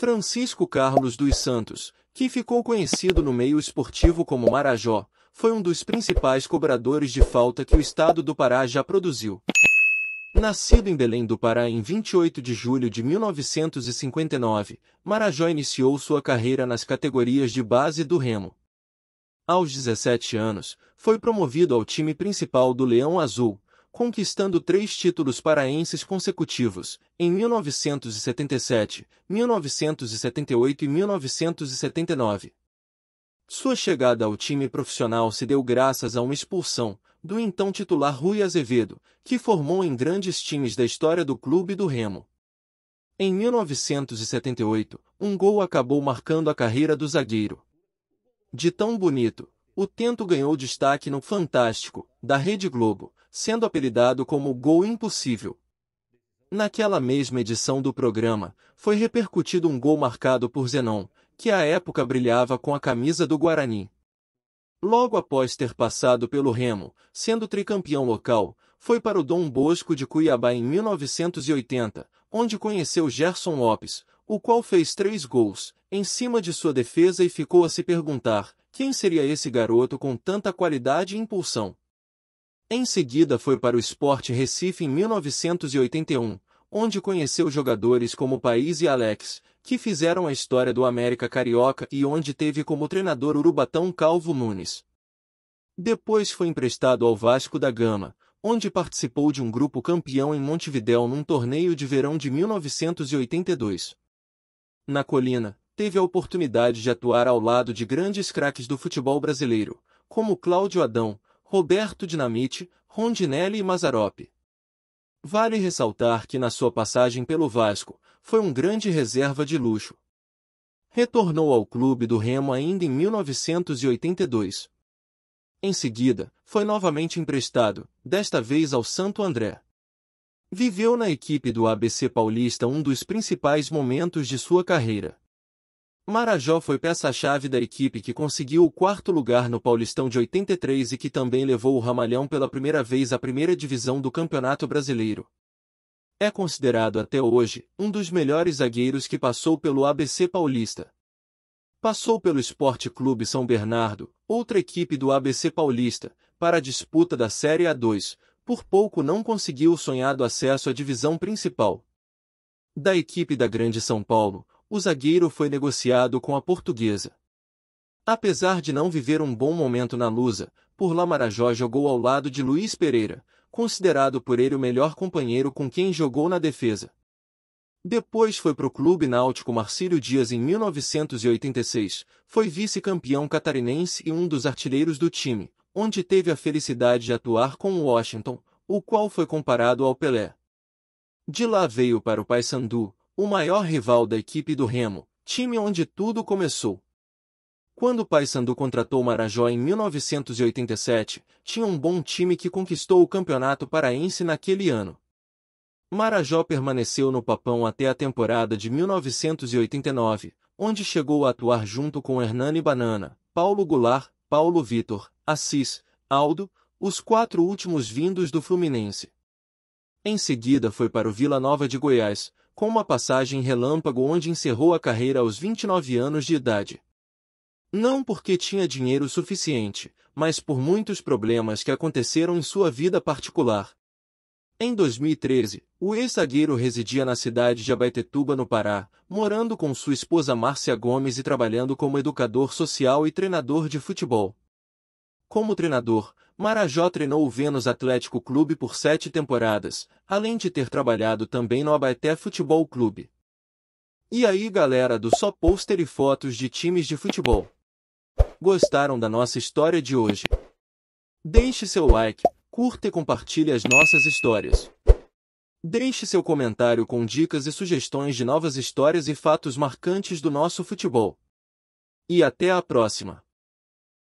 Francisco Carlos dos Santos, que ficou conhecido no meio esportivo como Marajó, foi um dos principais cobradores de falta que o estado do Pará já produziu. Nascido em Belém do Pará em 28 de julho de 1959, Marajó iniciou sua carreira nas categorias de base do Remo. Aos 17 anos, foi promovido ao time principal do Leão Azul, conquistando três títulos paraenses consecutivos, em 1977, 1978 e 1979. Sua chegada ao time profissional se deu graças a uma expulsão, do então titular Rui Azevedo, que formou em grandes times da história do clube do Remo. Em 1978, um gol acabou marcando a carreira do zagueiro. De tão bonito, o Tento ganhou destaque no Fantástico, da Rede Globo, sendo apelidado como Gol Impossível. Naquela mesma edição do programa, foi repercutido um gol marcado por Zenon, que à época brilhava com a camisa do Guarani. Logo após ter passado pelo Remo, sendo tricampeão local, foi para o Dom Bosco de Cuiabá em 1980, onde conheceu Gerson Lopes, o qual fez três gols, em cima de sua defesa e ficou a se perguntar quem seria esse garoto com tanta qualidade e impulsão. Em seguida foi para o Sport Recife em 1981, onde conheceu jogadores como País e Alex, que fizeram a história do América Carioca e onde teve como treinador Urubatão Calvo Nunes. Depois foi emprestado ao Vasco da Gama, onde participou de um grupo campeão em Montevidéu num torneio de verão de 1982. Na colina, teve a oportunidade de atuar ao lado de grandes craques do futebol brasileiro, como Cláudio Adão, Roberto Dinamite, Rondinelli e Mazarope. Vale ressaltar que na sua passagem pelo Vasco, foi um grande reserva de luxo. Retornou ao clube do Remo ainda em 1982. Em seguida, foi novamente emprestado, desta vez ao Santo André. Viveu na equipe do ABC Paulista um dos principais momentos de sua carreira. Marajó foi peça-chave da equipe que conseguiu o quarto lugar no Paulistão de 83 e que também levou o Ramalhão pela primeira vez à primeira divisão do Campeonato Brasileiro. É considerado até hoje um dos melhores zagueiros que passou pelo ABC Paulista. Passou pelo Esporte Clube São Bernardo, outra equipe do ABC Paulista, para a disputa da Série A2, por pouco não conseguiu o sonhado acesso à divisão principal. Da equipe da Grande São Paulo, o zagueiro foi negociado com a portuguesa. Apesar de não viver um bom momento na Lusa, por lá Marajó jogou ao lado de Luiz Pereira, considerado por ele o melhor companheiro com quem jogou na defesa. Depois foi para o Clube Náutico Marcílio Dias em 1986, foi vice-campeão catarinense e um dos artilheiros do time, onde teve a felicidade de atuar com o Washington, o qual foi comparado ao Pelé. De lá veio para o Paysandu, o maior rival da equipe do Remo, time onde tudo começou. Quando Paysandu contratou Marajó em 1987, tinha um bom time que conquistou o campeonato paraense naquele ano. Marajó permaneceu no Papão até a temporada de 1989, onde chegou a atuar junto com Hernani Banana, Paulo Goulart, Paulo Vitor, Assis, Aldo, os quatro últimos vindos do Fluminense. Em seguida foi para o Vila Nova de Goiás, com uma passagem relâmpago onde encerrou a carreira aos 29 anos de idade. Não porque tinha dinheiro suficiente, mas por muitos problemas que aconteceram em sua vida particular. Em 2013, o ex-zagueiro residia na cidade de Abaetetuba, no Pará, morando com sua esposa Márcia Gomes e trabalhando como educador social e treinador de futebol. Como treinador, Marajó treinou o Vênus Atlético Clube por sete temporadas, além de ter trabalhado também no Abaeté Futebol Clube. E aí galera do Só Pôster e Fotos de Times de Futebol. Gostaram da nossa história de hoje? Deixe seu like, curta e compartilhe as nossas histórias. Deixe seu comentário com dicas e sugestões de novas histórias e fatos marcantes do nosso futebol. E até a próxima!